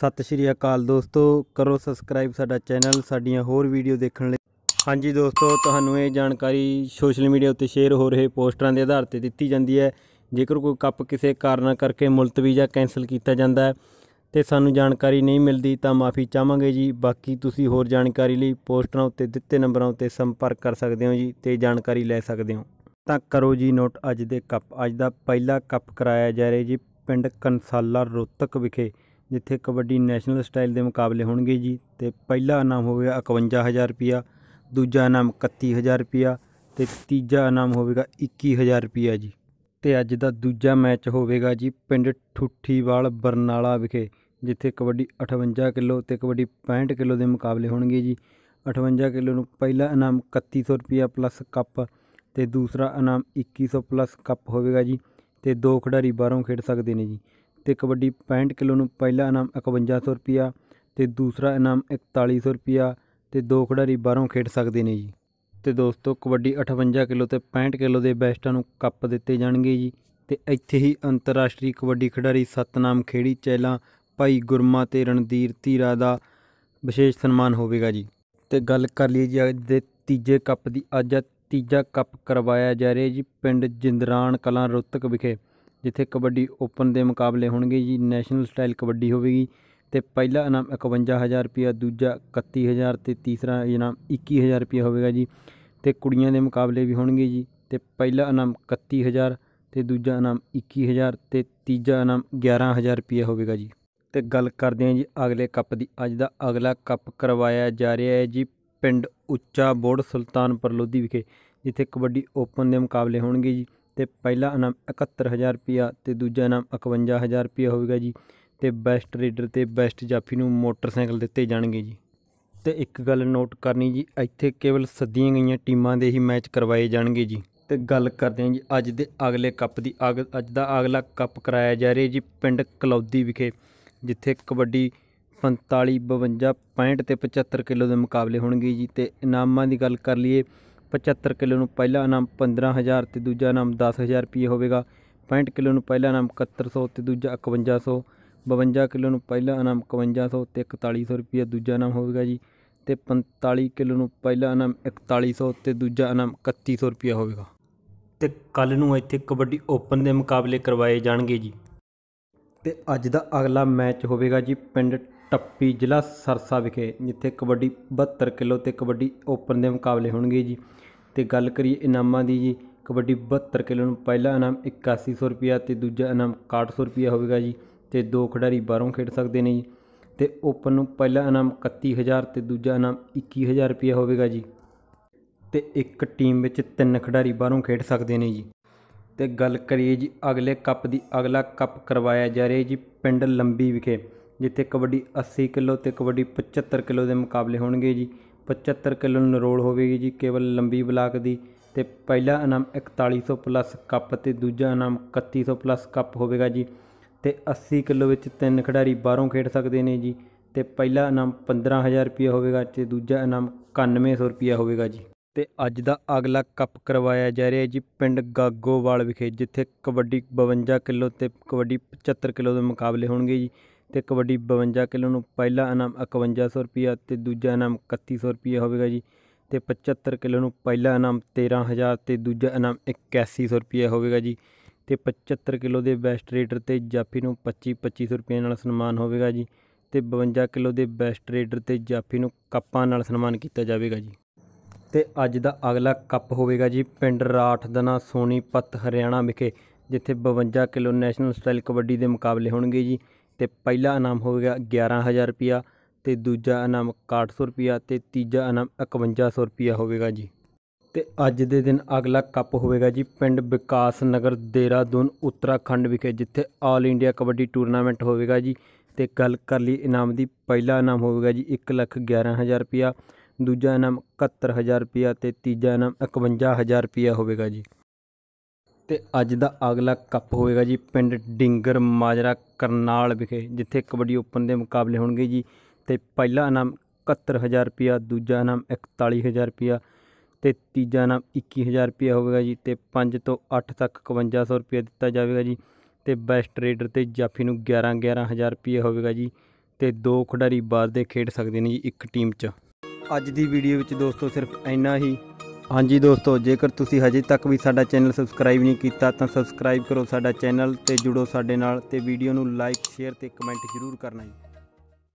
ਸਤਿ ਸ਼੍ਰੀ ਅਕਾਲ ਦੋਸਤੋ ਕਰੋ ਸਬਸਕ੍ਰਾਈਬ ਸਾਡਾ ਚੈਨਲ ਸਾਡੀਆਂ ਹੋਰ ਵੀਡੀਓ ਦੇਖਣ ਲਈ ਹਾਂਜੀ ਦੋਸਤੋ ਤੁਹਾਨੂੰ ਇਹ ਜਾਣਕਾਰੀ ਸੋਸ਼ਲ ਮੀਡੀਆ ਉੱਤੇ ਸ਼ੇਅਰ ਹੋ ਰਹੇ ਪੋਸਟਰਾਂ ਦੇ ਆਧਾਰ ਤੇ ਦਿੱਤੀ ਜਾਂਦੀ ਹੈ ਜੇਕਰ ਕੋਈ ਕੱਪ ਕਿਸੇ ਕਾਰਨਾਂ ਕਰਕੇ ਮੁਲਤਵੀ ਜਾਂ ਕੈਨਸਲ ਕੀਤਾ ਜਾਂਦਾ ਹੈ ਤੇ ਸਾਨੂੰ ਜਾਣਕਾਰੀ ਨਹੀਂ ਮਿਲਦੀ ਤਾਂ ਮਾਫੀ ਚਾਹਾਂਗੇ ਜੀ ਬਾਕੀ ਤੁਸੀਂ ਹੋਰ ਜਾਣਕਾਰੀ ਲਈ ਪੋਸਟਰਾਂ ਉੱਤੇ ਦਿੱਤੇ ਨੰਬਰਾਂ ਉੱਤੇ ਸੰਪਰਕ ਕਰ ਸਕਦੇ ਹੋ ਜੀ ਤੇ ਜਾਣਕਾਰੀ ਲੈ ਸਕਦੇ ਹੋ ਤਾਂ ਕਰੋ ਜੀ ਨੋਟ ਅੱਜ ਦੇ ਕੱਪ ਅੱਜ ਦਾ ਪਹਿਲਾ ਕੱਪ ਕਰਾਇਆ ਜਾ ਰਿਹਾ ਜੀ ਪਿੰਡ ਕੰਸਾਲਾ ਰੋਤਕ ਵਿਖੇ ਜਿੱਥੇ ਕਬੱਡੀ ਨੈਸ਼ਨਲ ਸਟਾਈਲ ਦੇ ਮੁਕਾਬਲੇ ਹੋਣਗੇ ਜੀ ਤੇ ਪਹਿਲਾ ਇਨਾਮ ਹੋਵੇਗਾ 51000 ਰੁਪਿਆ ਦੂਜਾ ਇਨਾਮ 31000 ਰੁਪਿਆ ਤੇ ਤੀਜਾ ਇਨਾਮ ਹੋਵੇਗਾ 21000 ਰੁਪਿਆ ਜੀ ਤੇ ਅੱਜ ਦਾ ਦੂਜਾ ਮੈਚ ਹੋਵੇਗਾ ਜੀ ਪਿੰਡ ਠੁੱਠੀਵਾਲ ਬਰਨਾਲਾ ਵਿਖੇ ਜਿੱਥੇ ਕਬੱਡੀ 58 ਕਿਲੋ ਤੇ ਕਬੱਡੀ 65 ਕਿਲੋ ਦੇ ਮੁਕਾਬਲੇ ਹੋਣਗੇ ਜੀ 58 ਕਿਲੋ ਨੂੰ ਪਹਿਲਾ ਇਨਾਮ 3100 ਰੁਪਿਆ ਪਲੱਸ ਕੱਪ ਤੇ ਦੂਸਰਾ ਇਨਾਮ 2100 ਪਲੱਸ ਕੱਪ ਹੋਵੇਗਾ ਜੀ ਤੇ ਦੋ ਖਿਡਾਰੀ ਬਾਹਰੋਂ ਖੇਡ ਸਕਦੇ ਨੇ ਜੀ ਤੇ ਕਬੱਡੀ 65 ਕਿਲੋ ਨੂੰ ਪਹਿਲਾ ਇਨਾਮ 5100 ਰੁਪਿਆ ਤੇ ਦੂਸਰਾ ਇਨਾਮ 4100 ਰੁਪਿਆ ਤੇ ਦੋ ਖਿਡਾਰੀ ਬਾਹਰੋਂ ਖੇਡ ਸਕਦੇ ਨੇ ਜੀ ਤੇ ਦੋਸਤੋ ਕਬੱਡੀ 58 ਕਿਲੋ ਤੇ 65 ਕਿਲੋ ਦੇ ਬੈਸਟਾਂ ਨੂੰ ਕੱਪ ਦਿੱਤੇ ਜਾਣਗੇ ਜੀ ਤੇ ਇੱਥੇ ਹੀ ਅੰਤਰਰਾਸ਼ਟਰੀ ਕਬੱਡੀ ਖਿਡਾਰੀ ਸਤਨਾਮ ਖੇੜੀ ਚੈਲਾ ਭਾਈ ਗੁਰਮਾ ਤੇ ਰਣਦੀਰ ਧੀਰਾ ਦਾ ਵਿਸ਼ੇਸ਼ ਸਨਮਾਨ ਹੋਵੇਗਾ ਜੀ ਤੇ ਗੱਲ ਕਰ ਲਈਏ ਜੀ ਅੱਜ ਦੇ ਤੀਜੇ ਕੱਪ ਦੀ ਅੱਜ ਤੀਜਾ ਕੱਪ ਕਰਵਾਇਆ ਜਾ ਰਿਹਾ ਜੀ ਪਿੰਡ ਜਿੰਦਰਾਣ ਕਲਾਂ ਰੁੱਤਕ ਵਿਖੇ ਜਿੱਥੇ ਕਬੱਡੀ ਓਪਨ ਦੇ ਮੁਕਾਬਲੇ ਹੋਣਗੇ ਜੀ ਨੈਸ਼ਨਲ ਸਟਾਈਲ ਕਬੱਡੀ ਹੋਵੇਗੀ ਤੇ ਪਹਿਲਾ ਇਨਾਮ 51000 ਰੁਪਿਆ ਦੂਜਾ 31000 ਤੇ ਤੀਸਰਾ ਇਨਾਮ 21000 ਰੁਪਿਆ ਹੋਵੇਗਾ ਜੀ ਤੇ ਕੁੜੀਆਂ ਦੇ ਮੁਕਾਬਲੇ ਵੀ ਹੋਣਗੇ ਜੀ ਤੇ ਪਹਿਲਾ ਇਨਾਮ 31000 ਤੇ ਦੂਜਾ ਇਨਾਮ 21000 ਤੇ ਤੀਜਾ ਇਨਾਮ 11000 ਰੁਪਿਆ ਹੋਵੇਗਾ ਜੀ ਤੇ ਗੱਲ ਕਰਦੇ ਹਾਂ ਜੀ ਅਗਲੇ ਕੱਪ ਦੀ ਅੱਜ ਦਾ ਅਗਲਾ ਕੱਪ ਕਰਵਾਇਆ ਜਾ ਰਿਹਾ ਹੈ ਜੀ ਪਿੰਡ ਉੱਚਾ ਬੋੜ ਸੁਲਤਾਨਪੁਰ ਲੋਧੀ ਵਿਖੇ ਜਿੱਥੇ ਕਬੱਡੀ ਓਪਨ ਦੇ ਮੁਕਾਬਲੇ ਹੋਣਗੇ ਜੀ ਤੇ ਪਹਿਲਾ ਇਨਾਮ 71000 ਰੁਪਿਆ ਤੇ ਦੂਜਾ ਇਨਾਮ 51000 ਰੁਪਿਆ ਹੋਵੇਗਾ ਜੀ ਤੇ ਬੈਸਟ ਰੀਡਰ ਤੇ ਬੈਸਟ ਜਾਫੀ ਨੂੰ ਮੋਟਰਸਾਈਕਲ ਦਿੱਤੇ ਜਾਣਗੇ ਜੀ ਤੇ ਇੱਕ ਗੱਲ ਨੋਟ ਕਰਨੀ ਜੀ ਇੱਥੇ ਕੇਵਲ ਸੱਦੀਆਂ ਗਈਆਂ ਟੀਮਾਂ ਦੇ ਹੀ ਮੈਚ ਕਰਵਾਏ ਜਾਣਗੇ ਜੀ ਤੇ ਗੱਲ ਕਰਦੇ ਹਾਂ ਜੀ ਅੱਜ ਦੇ ਅਗਲੇ ਕੱਪ ਦੀ ਅੱਜ ਦਾ ਅਗਲਾ ਕੱਪ ਕਰਾਇਆ ਜਾ ਰਿਹਾ ਜੀ ਪਿੰਡ ਕਲੌਦੀ ਵਿਖੇ ਜਿੱਥੇ ਕਬੱਡੀ 45 52 65 ਤੇ 75 ਕਿਲੋ ਦੇ ਮੁਕਾਬਲੇ ਹੋਣਗੇ ਜੀ ਤੇ ਇਨਾਮਾਂ ਦੀ ਗੱਲ ਕਰ ਲਈਏ 75 ਕਿਲੋ ਨੂੰ ਪਹਿਲਾ ਇਨਾਮ 15000 ਤੇ ਦੂਜਾ ਇਨਾਮ 10000 ਰੁਪਏ ਹੋਵੇਗਾ 65 ਕਿਲੋ ਨੂੰ ਪਹਿਲਾ ਇਨਾਮ 7100 ਤੇ ਦੂਜਾ 5100 52 ਕਿਲੋ ਨੂੰ ਪਹਿਲਾ ਇਨਾਮ 5100 ਤੇ 4100 ਰੁਪਏ ਦੂਜਾ ਇਨਾਮ ਹੋਵੇਗਾ ਜੀ ਤੇ 45 ਕਿਲੋ ਨੂੰ ਪਹਿਲਾ ਇਨਾਮ 4100 ਤੇ ਦੂਜਾ ਇਨਾਮ 3100 ਰੁਪਏ ਹੋਵੇਗਾ ਤੇ ਕੱਲ ਨੂੰ ਇੱਥੇ ਕਬੱਡੀ ਓਪਨ ਦੇ ਮੁਕਾਬਲੇ ਕਰਵਾਏ ਜਾਣਗੇ ਜੀ ਤੇ ਅੱਜ ਦਾ ਅਗਲਾ ਮੈਚ ਹੋਵੇਗਾ ਜੀ ਪਿੰਡ ਟੱਪੀ ਜ਼ਿਲ੍ਹਾ ਸਰਸਾ ਵਿਖੇ ਜਿੱਥੇ ਕਬੱਡੀ 72 ਕਿਲੋ ਤੇ ਕਬੱਡੀ ਓਪਨ ਦੇ ਮੁਕਾਬਲੇ ਹੋਣਗੇ ਜੀ ਤੇ ਗੱਲ ਕਰੀਏ ਇਨਾਮਾਂ ਦੀ ਜੀ ਕਬੱਡੀ 72 ਕਿਲੋ ਨੂੰ ਪਹਿਲਾ ਇਨਾਮ 8100 ਰੁਪਿਆ ਤੇ ਦੂਜਾ ਇਨਾਮ 6100 ਰੁਪਿਆ ਹੋਵੇਗਾ ਜੀ ਤੇ ਦੋ ਖਿਡਾਰੀ ਬਾਹਰੋਂ ਖੇਡ ਸਕਦੇ ਨੇ ਜੀ ਤੇ ਓਪਨ ਨੂੰ ਪਹਿਲਾ ਇਨਾਮ 31000 ਤੇ ਦੂਜਾ ਇਨਾਮ 21000 ਰੁਪਿਆ ਹੋਵੇਗਾ ਜੀ ਤੇ ਇੱਕ ਟੀਮ ਵਿੱਚ ਤਿੰਨ ਖਿਡਾਰੀ ਬਾਹਰੋਂ ਖੇਡ ਸਕਦੇ ਨੇ ਜੀ ਤੇ ਗੱਲ ਕਰੀਏ ਜੀ ਅਗਲੇ ਕੱਪ ਦੀ ਅਗਲਾ ਕੱਪ ਕਰਵਾਇਆ ਜਾ ਰਿਹਾ ਜੀ ਪਿੰਡ ਲੰਬੀ ਵਿਖੇ ਜਿੱਥੇ ਕਬੱਡੀ 80 ਕਿਲੋ ਤੇ ਕਬੱਡੀ 75 ਕਿਲੋ ਦੇ ਮੁਕਾਬਲੇ ਹੋਣਗੇ ਜੀ 75 ਕਿਲੋ ਨਰੋਲ ਹੋਵੇਗੀ ਜੀ ਕੇਵਲ ਲੰਬੀ ਬਲਾਕ ਦੀ ਤੇ ਪਹਿਲਾ ਇਨਾਮ 4100 ਪਲੱਸ ਕੱਪ ਤੇ ਦੂਜਾ ਇਨਾਮ 3100 ਪਲੱਸ ਕੱਪ ਹੋਵੇਗਾ ਜੀ ਤੇ 80 ਕਿਲੋ ਵਿੱਚ ਤਿੰਨ ਖਿਡਾਰੀ ਬਾਹਰੋਂ ਖੇਡ ਸਕਦੇ ਨੇ ਜੀ ਤੇ ਪਹਿਲਾ ਇਨਾਮ 15000 ਰੁਪਏ ਹੋਵੇਗਾ ਤੇ ਦੂਜਾ ਇਨਾਮ 9100 ਰੁਪਏ ਹੋਵੇਗਾ ਜੀ ਤੇ ਅੱਜ ਦਾ ਅਗਲਾ ਕੱਪ ਕਰਵਾਇਆ ਜਾ ਰਿਹਾ ਜੀ ਪਿੰਡ ਗਾਗੋਵਾਲ ਵਿਖੇ ਜਿੱਥੇ ਕਬੱਡੀ 52 ਕਿਲੋ ਤੇ ਕਬੱਡੀ 75 ਕਿਲੋ ਦੇ ਮੁਕਾਬਲੇ ਹੋਣਗੇ ਜੀ ਤੇ ਕਬੱਡੀ 52 ਕਿਲੋ ਨੂੰ ਪਹਿਲਾ ਇਨਾਮ 5100 ਰੁਪਿਆ ਤੇ ਦੂਜਾ ਇਨਾਮ 3100 ਰੁਪਿਆ ਹੋਵੇਗਾ ਜੀ ਤੇ 75 ਕਿਲੋ ਨੂੰ ਪਹਿਲਾ ਇਨਾਮ 13000 ਤੇ ਦੂਜਾ ਇਨਾਮ 8100 ਰੁਪਿਆ ਹੋਵੇਗਾ ਜੀ ਤੇ 75 ਕਿਲੋ ਦੇ ਬੈਸਟ ਰੇਡਰ ਤੇ ਜਾਫੀ ਨੂੰ 25 2500 ਰੁਪਏ ਨਾਲ ਸਨਮਾਨ ਹੋਵੇਗਾ ਜੀ ਤੇ 52 ਕਿਲੋ ਦੇ ਬੈਸਟ ਰੇਡਰ ਤੇ ਜਾਫੀ ਨੂੰ ਕੱਪਾਂ ਨਾਲ ਸਨਮਾਨ ਕੀਤਾ ਜਾਵੇਗਾ ਜੀ ਤੇ ਅੱਜ ਦਾ ਅਗਲਾ ਕੱਪ ਹੋਵੇਗਾ ਜੀ ਪਿੰਡ ਰਾਠਦਨਾ ਸੋਨੀਪਤ ਹਰਿਆਣਾ ਵਿਖੇ ਜਿੱਥੇ 52 ਕਿਲੋ ਨੈਸ਼ਨਲ ਸਟਾਈਲ ਕਬੱਡੀ ਦੇ ਮੁਕਾਬਲੇ ਹੋਣਗੇ ਜੀ ਤੇ ਪਹਿਲਾ ਇਨਾਮ ਹੋਵੇਗਾ 11000 ਰੁਪਿਆ ਤੇ ਦੂਜਾ ਇਨਾਮ 6100 ਰੁਪਿਆ ਤੇ ਤੀਜਾ ਇਨਾਮ 5100 ਰੁਪਿਆ ਹੋਵੇਗਾ ਜੀ ਤੇ ਅੱਜ ਦੇ ਦਿਨ ਅਗਲਾ ਕੱਪ ਹੋਵੇਗਾ ਜੀ ਪਿੰਡ ਵਿਕਾਸ ਨਗਰ ਦੇਰਾਦੂਨ ਉੱਤਰਾਖੰਡ ਵਿਖੇ ਜਿੱਥੇ ਆਲ ਇੰਡੀਆ ਕਬੱਡੀ ਟੂਰਨਾਮੈਂਟ ਹੋਵੇਗਾ ਜੀ ਤੇ ਗੱਲ ਕਰ ਲਈ ਇਨਾਮ ਦੀ ਪਹਿਲਾ ਇਨਾਮ ਹੋਵੇਗਾ ਜੀ 111000 ਰੁਪਿਆ ਦੂਜਾ ਇਨਾਮ 71000 ਰੁਪਿਆ ਤੇ ਤੀਜਾ ਇਨਾਮ 51000 ਰੁਪਿਆ ਹੋਵੇਗਾ ਜੀ ਤੇ ਅੱਜ ਦਾ ਅਗਲਾ ਕੱਪ ਹੋਵੇਗਾ ਜੀ ਪਿੰਡ ਡਿੰਗਰ ਮਾਜਰਾ ਕਰਨਾਲ ਵਿਖੇ ਜਿੱਥੇ ਕਬੱਡੀ ਓਪਨ ਦੇ ਮੁਕਾਬਲੇ ਹੋਣਗੇ ਜੀ ਤੇ ਪਹਿਲਾ ਇਨਾਮ 71000 ਰੁਪਿਆ ਦੂਜਾ ਇਨਾਮ 41000 ਰੁਪਿਆ ਤੇ ਤੀਜਾ ਇਨਾਮ 21000 ਰੁਪਿਆ ਹੋਵੇਗਾ ਜੀ ਤੇ 5 ਤੋਂ 8 ਤੱਕ 5100 ਰੁਪਿਆ ਦਿੱਤਾ ਜਾਵੇਗਾ ਜੀ ਤੇ ਬੈਸਟ ਰੇਡਰ ਤੇ ਜਾਫੀ ਨੂੰ 11 11000 ਰੁਪਿਆ ਹੋਵੇਗਾ ਜੀ ਤੇ ਦੋ ਖਿਡਾਰੀ ਬਾਅਦ ਦੇ ਖੇਡ ਸਕਦੇ ਨੇ ਜੀ ਇੱਕ ਟੀਮ 'ਚ ਅੱਜ ਦੀ ਵੀਡੀਓ ਵਿੱਚ ਦੋਸਤੋ ਸਿਰਫ ਇੰਨਾ ਹੀ ਹਾਂਜੀ ਦੋਸਤੋ ਜੇਕਰ ਤੁਸੀਂ ਹਜੇ ਤੱਕ ਵੀ ਸਾਡਾ ਚੈਨਲ ਸਬਸਕ੍ਰਾਈਬ ਨਹੀਂ ਕੀਤਾ ਤਾਂ ਸਬਸਕ੍ਰਾਈਬ ਕਰੋ ਸਾਡਾ ਚੈਨਲ ਤੇ ਜੁੜੋ ਸਾਡੇ ਨਾਲ ਤੇ ਵੀਡੀਓ ਨੂੰ ਲਾਈਕ ਸ਼ੇਅਰ ਤੇ ਕਮੈਂਟ ਜ਼ਰੂਰ ਕਰਨਾ ਜੀ